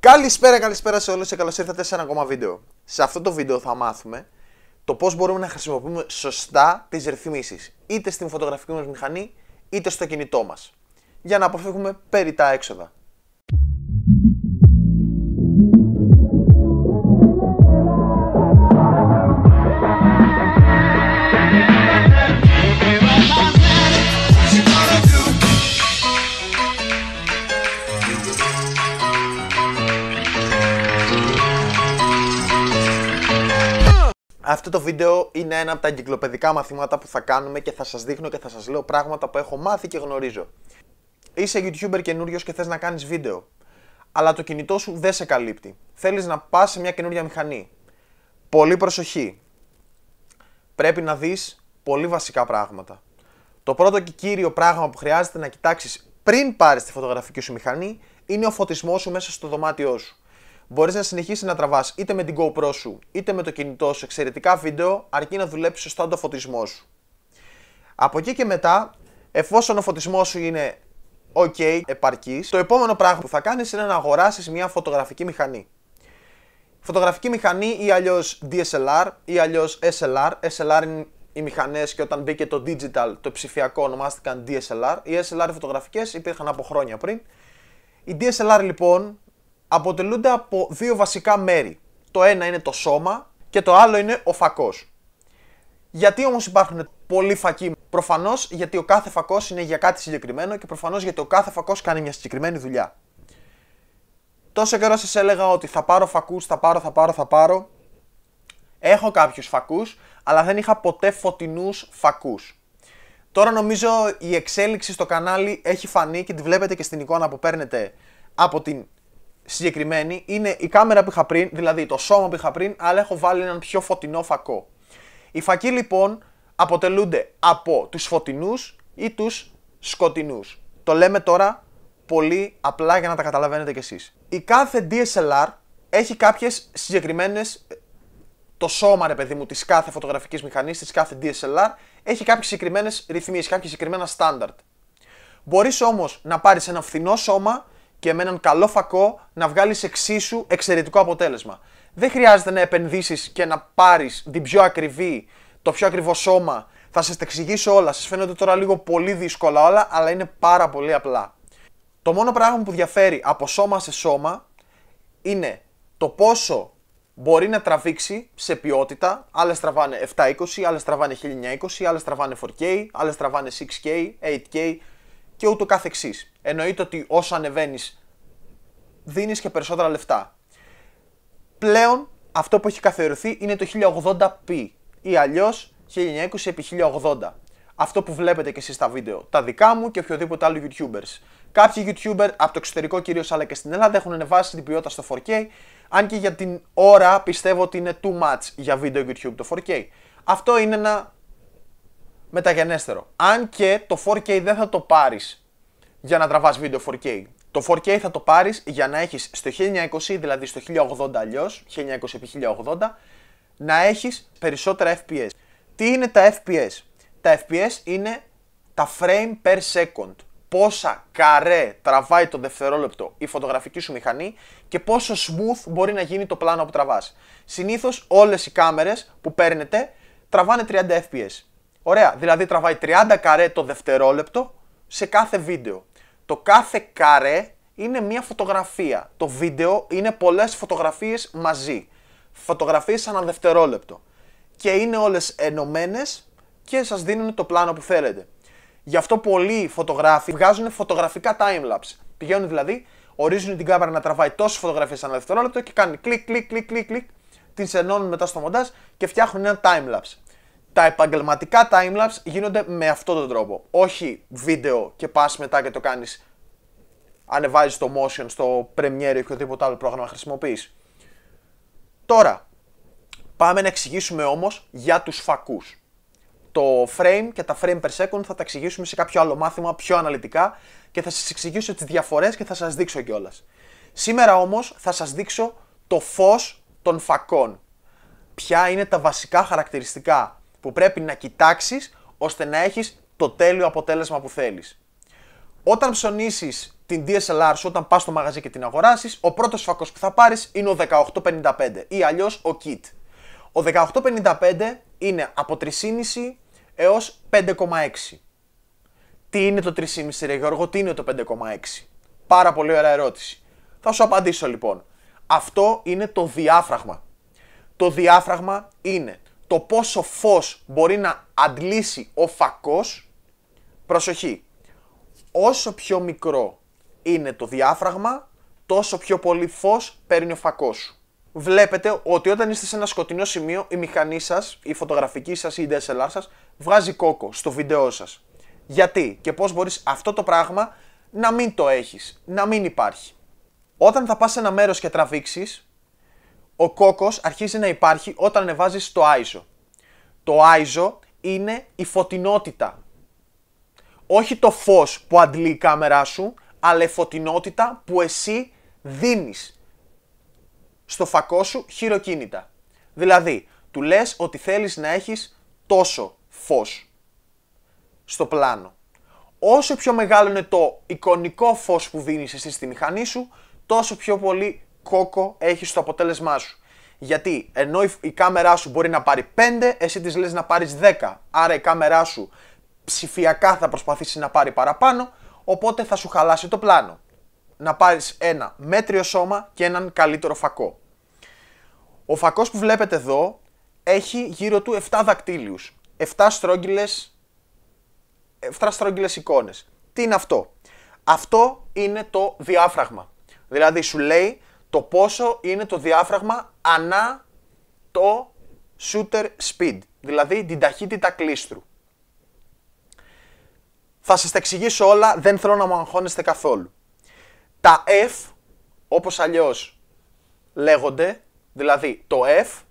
Καλησπέρα, καλησπέρα σε όλους και καλώς ήρθατε σε ένα ακόμα βίντεο. Σε αυτό το βίντεο θα μάθουμε το πώς μπορούμε να χρησιμοποιούμε σωστά τις ρυθμίσεις, είτε στην φωτογραφική μας μηχανή, είτε στο κινητό μας, για να αποφύγουμε περί έξοδα. Αυτό το βίντεο είναι ένα από τα εγκυκλοπαιδικά μαθήματα που θα κάνουμε και θα σας δείχνω και θα σας λέω πράγματα που έχω μάθει και γνωρίζω. Είσαι YouTuber καινούριος και θες να κάνεις βίντεο, αλλά το κινητό σου δεν σε καλύπτει. Θέλεις να πας σε μια καινούρια μηχανή. Πολύ προσοχή. Πρέπει να δεις πολύ βασικά πράγματα. Το πρώτο και κύριο πράγμα που χρειάζεται να κοιτάξεις πριν πάρεις τη φωτογραφική σου μηχανή είναι ο φωτισμός σου μέσα στο δωμάτιό σου μπορείς να συνεχίσεις να τραβάς είτε με την GoPro σου είτε με το κινητό σου εξαιρετικά βίντεο, αρκεί να δουλέψεις σωστά το φωτισμό σου. Από εκεί και μετά, εφόσον ο φωτισμός σου είναι OK, επαρκής, το επόμενο πράγμα που θα κάνεις είναι να αγοράσεις μια φωτογραφική μηχανή. Φωτογραφική μηχανή ή αλλιώς DSLR ή αλλιώς SLR. SLR είναι οι μηχανές και όταν μπήκε το digital, το ψηφιακό, ονομάστηκαν DSLR. Οι SLR φωτογραφικές υπήρχαν από χρόνια πριν. Η DSLR λοιπόν αποτελούνται από δύο βασικά μέρη. Το ένα είναι το σώμα και το άλλο είναι ο φακός. Γιατί όμως υπάρχουν πολλοί φακοί. Προφανώς γιατί ο κάθε φακός είναι για κάτι συγκεκριμένο και προφανώς γιατί ο κάθε φακός κάνει μια συγκεκριμένη δουλειά. Τόσο καιρό σας έλεγα ότι θα πάρω φακούς, θα πάρω, θα πάρω, θα πάρω. Έχω κάποιους φακούς, αλλά δεν είχα ποτέ φωτεινούς φακούς. Τώρα νομίζω η εξέλιξη στο κανάλι έχει φανεί και τη βλέπετε και στην εικόνα που παίρνετε από την συγκεκριμένη είναι η κάμερα που είχα πριν, δηλαδή το σώμα που είχα πριν, αλλά έχω βάλει έναν πιο φωτεινό φακό. Οι φακοί λοιπόν αποτελούνται από τους φωτεινούς ή τους σκοτεινούς. Το λέμε τώρα πολύ απλά για να τα καταλαβαίνετε κι εσείς. Η κάθε DSLR έχει κάποιες συγκεκριμένες ε, το σώμα, ρε παιδί μου, της κάθε φωτογραφικής μηχανής, της κάθε DSLR, έχει κάποιες συγκεκριμένες ρυθμίε, κάποια συγκεκριμένα στάνταρτ. Μπορείς όμως να πάρεις ένα φθηνό σώμα και με έναν καλό φακό να βγάλεις εξίσου εξαιρετικό αποτέλεσμα. Δεν χρειάζεται να επενδύσεις και να πάρεις την πιο ακριβή, το πιο ακριβό σώμα. Θα σας τα εξηγήσω όλα. Σας φαίνονται τώρα λίγο πολύ δύσκολα όλα, αλλά είναι πάρα πολύ απλά. Το μόνο πράγμα που διαφέρει από σώμα σε σώμα είναι το πόσο μπορεί να τραβήξει σε ποιότητα. Άλλες τραβάνε 720, άλλες τραβάνε 1920, άλλες τραβάνε 4K, άλλες τραβάνε 6K, 8K και ούτω καθεξής. Εννοείται ότι όσο ανεβαίνεις, δίνεις και περισσότερα λεφτά. Πλέον αυτό που έχει καθιερωθεί είναι το 1080p ή αλλιώς 1920x1080. Αυτό που βλέπετε και εσείς στα βίντεο. Τα δικά μου και οποιοδήποτε άλλο YouTubers. Κάποιοι YouTuber από το εξωτερικό κυρίως αλλά και στην Ελλάδα έχουν ανεβάσει την ποιότητα στο 4K. Αν και για την ώρα πιστεύω ότι είναι too much για βίντεο YouTube το 4K. Αυτό είναι ένα μεταγενέστερο. Αν και το 4K δεν θα το πάρεις για να τραβάς βίντεο 4K. Το 4K θα το πάρεις για να έχεις στο 1920, δηλαδή στο 1080 αλλιω 1920 1020x1080, να έχεις περισσότερα FPS. Τι είναι τα FPS? Τα FPS είναι τα frame per second. Πόσα καρέ τραβάει το δευτερόλεπτο η φωτογραφική σου μηχανή και πόσο smooth μπορεί να γίνει το πλάνο που τραβάς. Συνήθως όλες οι κάμερες που παίρνετε τραβάνε 30 FPS. Ωραία, δηλαδή τραβάει 30 καρέ το δευτερόλεπτο σε κάθε βίντεο. Το κάθε καρέ είναι μία φωτογραφία. Το βίντεο είναι πολλές φωτογραφίες μαζί. Φωτογραφίες ανά δευτερόλεπτο. Και είναι όλες ενωμένες και σας δίνουν το πλάνο που θέλετε. Γι' αυτό πολλοί φωτογράφοι βγάζουν φωτογραφικά timelapse. Πηγαίνουν δηλαδή, ορίζουν την κάμερα να τραβάει τόσες φωτογραφίες ανά δευτερόλεπτο και κάνουν κλικ, κλικ, κλικ, κλικ, κλικ, την σενώνουν μετά στο μοντάζ και φτιάχνουν ένα timelapse τα επαγγελματικά timelapse γίνονται με αυτόν τον τρόπο. Όχι βίντεο και πας μετά και το κάνεις, ανεβάζεις το motion στο Premiere ή οποιοδήποτε άλλο πρόγραμμα χρησιμοποιείς. Τώρα, πάμε να εξηγήσουμε όμως για τους φακούς. Το frame και τα frame per second θα τα εξηγήσουμε σε κάποιο άλλο μάθημα πιο αναλυτικά και θα σας εξηγήσω τις διαφορές και θα σας δείξω κιόλας. Σήμερα όμως θα σας δείξω το φως των φακών. Ποια είναι τα βασικά χαρακτηριστικά που πρέπει να κοιτάξεις ώστε να έχεις το τέλειο αποτέλεσμα που θέλεις. Όταν ψωνίσεις την DSLR σου, όταν πας στο μαγαζί και την αγοράσεις, ο πρώτος φακός που θα πάρεις είναι ο 1855 ή αλλιώς ο kit. Ο 1855 είναι από 3,5 έως 5,6. Τι είναι το 3,5 ρε Γιώργο, τι είναι το 5,6. Πάρα πολύ ωραία ερώτηση. Θα σου απαντήσω λοιπόν. Αυτό είναι το διάφραγμα. Το διάφραγμα είναι το πόσο φως μπορεί να αντλήσει ο φακός, προσοχή, όσο πιο μικρό είναι το διάφραγμα, τόσο πιο πολύ φως παίρνει ο φακός σου. Βλέπετε ότι όταν είστε σε ένα σκοτεινό σημείο, η μηχανή σας, η φωτογραφική σας ή η DSLR σας βγάζει κόκο στο βίντεό σας. Γιατί και πώς μπορείς αυτό το πράγμα να μην το έχεις, να μην υπάρχει. Όταν θα πας σε ένα μέρος και τραβήξεις, ο κόκος αρχίζει να υπάρχει όταν ανεβάζεις το ISO. Το ISO είναι η φωτεινότητα. Όχι το φως που αντλεί η κάμερά σου, αλλά η φωτεινότητα που εσύ δίνεις στο φακό σου χειροκίνητα. Δηλαδή, του λες ότι θέλεις να έχεις τόσο φως στο πλάνο. Όσο πιο μεγάλο είναι το εικονικό φως που δίνεις εσύ στη μηχανή σου, τόσο πιο πολύ κόκο έχει στο αποτέλεσμά σου. Γιατί ενώ η κάμερά σου μπορεί να πάρει 5, εσύ της λες να πάρεις 10. Άρα η κάμερά σου ψηφιακά θα προσπαθήσει να πάρει παραπάνω, οπότε θα σου χαλάσει το πλάνο. Να πάρεις ένα μέτριο σώμα και έναν καλύτερο φακό. Ο φακός που βλέπετε εδώ έχει γύρω του 7 δακτύλιους, 7 στρόγγυλες, 7 στρόγγυλες εικόνες. Τι είναι αυτό? Αυτό είναι το διάφραγμα. Δηλαδή σου λέει το πόσο είναι το διάφραγμα ανά το shooter speed, δηλαδή την ταχύτητα κλίστρου. Θα σας τα εξηγήσω όλα, δεν θέλω να μου αγχώνεστε καθόλου. Τα F, όπως αλλιώς λέγονται, δηλαδή το F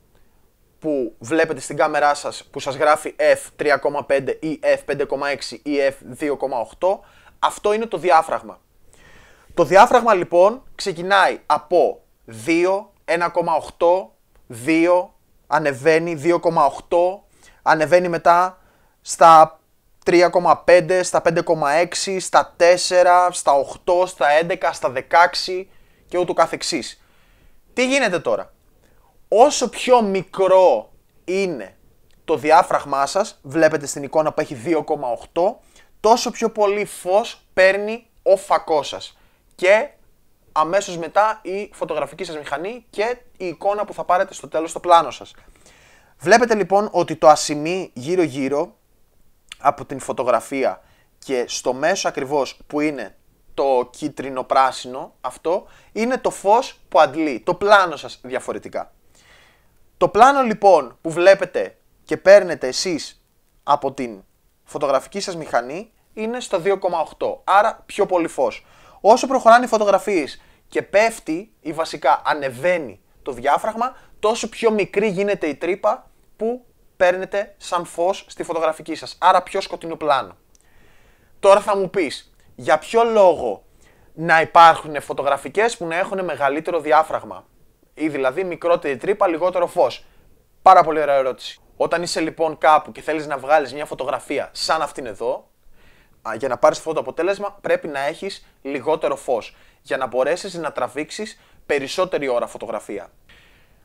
που βλέπετε στην κάμερά σας που σας γράφει F3,5 ή F5,6 ή F2,8, αυτό είναι το διάφραγμα. Το διάφραγμα λοιπόν ξεκινάει από 2, 1,8, 2, ανεβαίνει 2,8, ανεβαίνει μετά στα 3,5, στα 5,6, στα 4, στα 8, στα 11, στα 16 και ούτω καθεξής. Τι γίνεται τώρα. Όσο πιο μικρό είναι το διάφραγμά σας, βλέπετε στην εικόνα που έχει 2,8, τόσο πιο πολύ φως παίρνει ο φακός σας και αμέσως μετά η φωτογραφική σας μηχανή και η εικόνα που θα πάρετε στο τέλος στο πλάνο σας. Βλέπετε λοιπόν ότι το ασημί γύρω γύρω από την φωτογραφία και στο μέσο ακριβώς που είναι το κίτρινο πράσινο αυτό είναι το φως που αντλεί, το πλάνο σας διαφορετικά. Το πλάνο λοιπόν που βλέπετε και παίρνετε εσείς από την φωτογραφική σας μηχανή είναι στο 2,8, άρα πιο πολύ φως. Όσο προχωράνε οι φωτογραφίες και πέφτει ή βασικά ανεβαίνει το διάφραγμα, τόσο πιο μικρή γίνεται η τρύπα που παίρνετε σαν φως στη φωτογραφική σας. Άρα πιο σκοτεινό πλάνο. Τώρα θα μου πεις για ποιο λόγο να υπάρχουν φωτογραφικές που να έχουν μεγαλύτερο διάφραγμα ή δηλαδή μικρότερη τρύπα, λιγότερο φως. Πάρα πολύ ωραία ερώτηση. Όταν είσαι λοιπόν κάπου και θέλεις να βγάλεις μια φωτογραφία σαν αυτήν εδώ, για να πάρεις αυτό το αποτέλεσμα, πρέπει να έχεις λιγότερο φως Για να μπορέσεις να τραβήξεις περισσότερη ώρα φωτογραφία.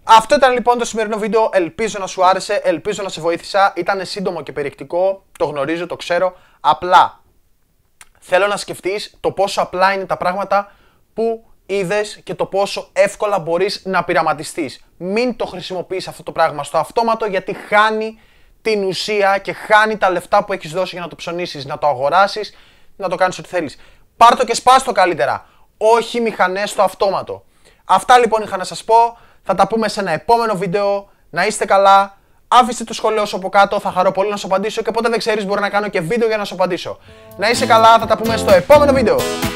Αυτό ήταν λοιπόν το σημερινό βίντεο. Ελπίζω να σου άρεσε, ελπίζω να σε βοήθησα. Ήταν σύντομο και περιεκτικό, το γνωρίζω, το ξέρω. Απλά θέλω να σκεφτείς το πόσο απλά είναι τα πράγματα που είδες και το πόσο εύκολα μπορείς να πειραματιστείς. Μην το χρησιμοποιείς αυτό το πράγμα στο αυτόματο γιατί χάνει την ουσία και χάνει τα λεφτά που έχεις δώσει για να το ψωνίσεις, να το αγοράσεις, να το κάνεις ό,τι θέλεις. Πάρ' το και σπάς το καλύτερα. Όχι μηχανές στο αυτόματο. Αυτά λοιπόν είχα να σας πω. Θα τα πούμε σε ένα επόμενο βίντεο. Να είστε καλά. Άφησε το σχολείο σου από κάτω. Θα χαρώ πολύ να σου απαντήσω και πότε δεν ξέρεις μπορώ να κάνω και βίντεο για να σου απαντήσω. Να είσαι καλά. Θα τα πούμε στο επόμενο βίντεο.